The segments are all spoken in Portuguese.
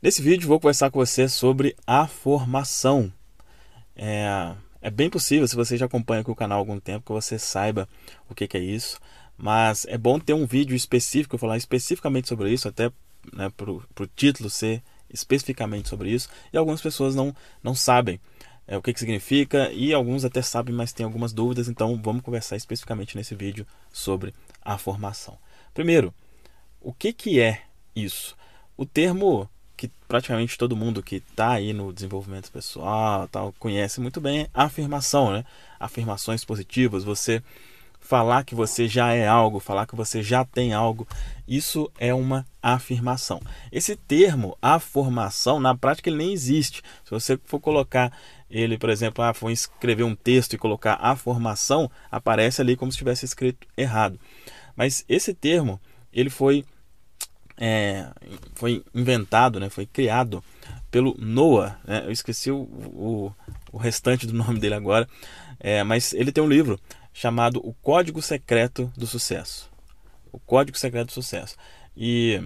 Nesse vídeo vou conversar com você sobre a formação. É, é, bem possível, se você já acompanha aqui o canal há algum tempo, que você saiba o que, que é isso. Mas é bom ter um vídeo específico, falar especificamente sobre isso, até né, para o título ser especificamente sobre isso. E algumas pessoas não, não sabem é, o que, que significa, e alguns até sabem, mas têm algumas dúvidas. Então vamos conversar especificamente nesse vídeo sobre a formação. Primeiro, o que, que é isso? O termo praticamente todo mundo que está aí no desenvolvimento pessoal tal conhece muito bem a afirmação, né? Afirmações positivas, você falar que você já é algo, falar que você já tem algo, isso é uma afirmação. Esse termo, afirmação, na prática ele nem existe. Se você for colocar ele, por exemplo, ah, for escrever um texto e colocar a formação, aparece ali como se tivesse escrito errado. Mas esse termo, ele foi é, foi inventado, né, foi criado pelo Noah. Né, eu esqueci o, o, o, restante do nome dele agora, é, mas ele tem um livro chamado O Código Secreto do Sucesso. O Código Secreto do Sucesso. E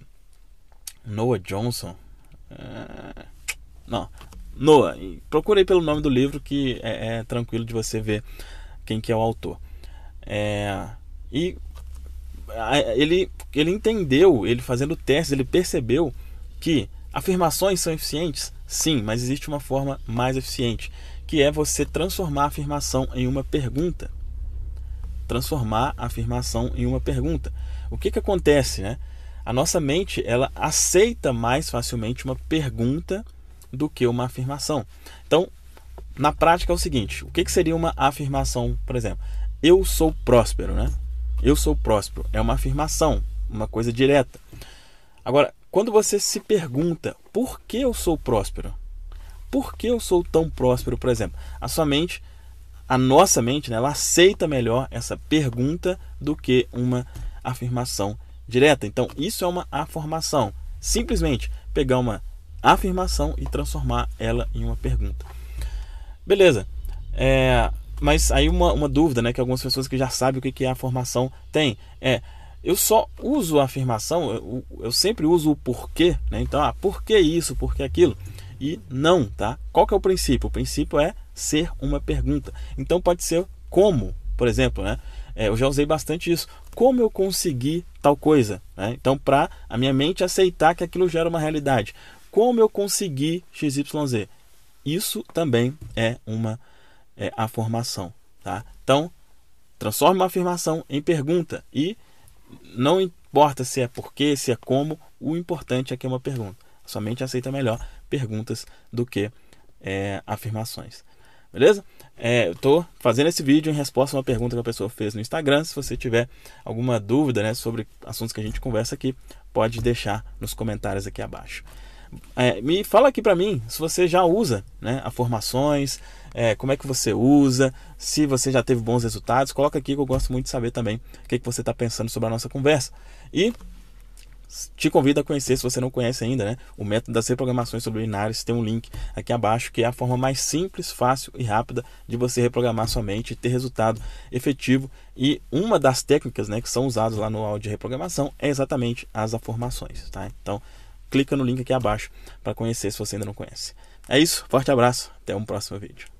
Noah Johnson. É, não, Noah. Procurei pelo nome do livro que é, é, tranquilo de você ver quem que é o autor. É, e ele, ele entendeu, ele fazendo testes, ele percebeu que afirmações são eficientes? Sim, mas existe uma forma mais eficiente, que é você transformar a afirmação em uma pergunta. Transformar a afirmação em uma pergunta. O que, que acontece, né? A nossa mente, ela aceita mais facilmente uma pergunta do que uma afirmação. Então, na prática é o seguinte, o que, que seria uma afirmação, por exemplo? Eu sou próspero, né? Eu sou próspero. É uma afirmação, uma coisa direta. Agora, quando você se pergunta por que eu sou próspero, por que eu sou tão próspero, por exemplo, a sua mente, a nossa mente, né, ela aceita melhor essa pergunta do que uma afirmação direta. Então, isso é uma afirmação. Simplesmente pegar uma afirmação e transformar ela em uma pergunta. Beleza. É, mas aí uma, uma dúvida, né, que algumas pessoas que já sabem o que, que é a formação têm é eu só uso a afirmação, eu, eu sempre uso o porquê, né? Então, ah, por que isso, por que aquilo? E não, tá? Qual que é o princípio? O princípio é ser uma pergunta. Então pode ser como, por exemplo, né? É, eu já usei bastante isso. Como eu consegui tal coisa? Né? Então, para a minha mente aceitar que aquilo gera uma realidade. Como eu consegui XYZ? Isso também é uma é, a formação. Tá? Então, transforme uma afirmação em pergunta. E não importa se é porquê, se é como, o importante é que é uma pergunta. A sua mente aceita melhor perguntas do que é, afirmações. Beleza? É, eu estou fazendo esse vídeo em resposta a uma pergunta que a pessoa fez no Instagram. Se você tiver alguma dúvida né, sobre assuntos que a gente conversa aqui, pode deixar nos comentários aqui abaixo. É, me fala aqui para mim se você já usa né, a formações, é, como é que você usa, se você já teve bons resultados. Coloca aqui que eu gosto muito de saber também o que, que você está pensando sobre a nossa conversa. E te convido a conhecer, se você não conhece ainda, né, o método das reprogramações sobre binários. Tem um link aqui abaixo que é a forma mais simples, fácil e rápida de você reprogramar sua mente e ter resultado efetivo. E uma das técnicas né, que são usadas lá no áudio de reprogramação é exatamente as afirmações. Tá? Então, clica no link aqui abaixo para conhecer se você ainda não conhece. É isso, forte abraço, até um próximo vídeo.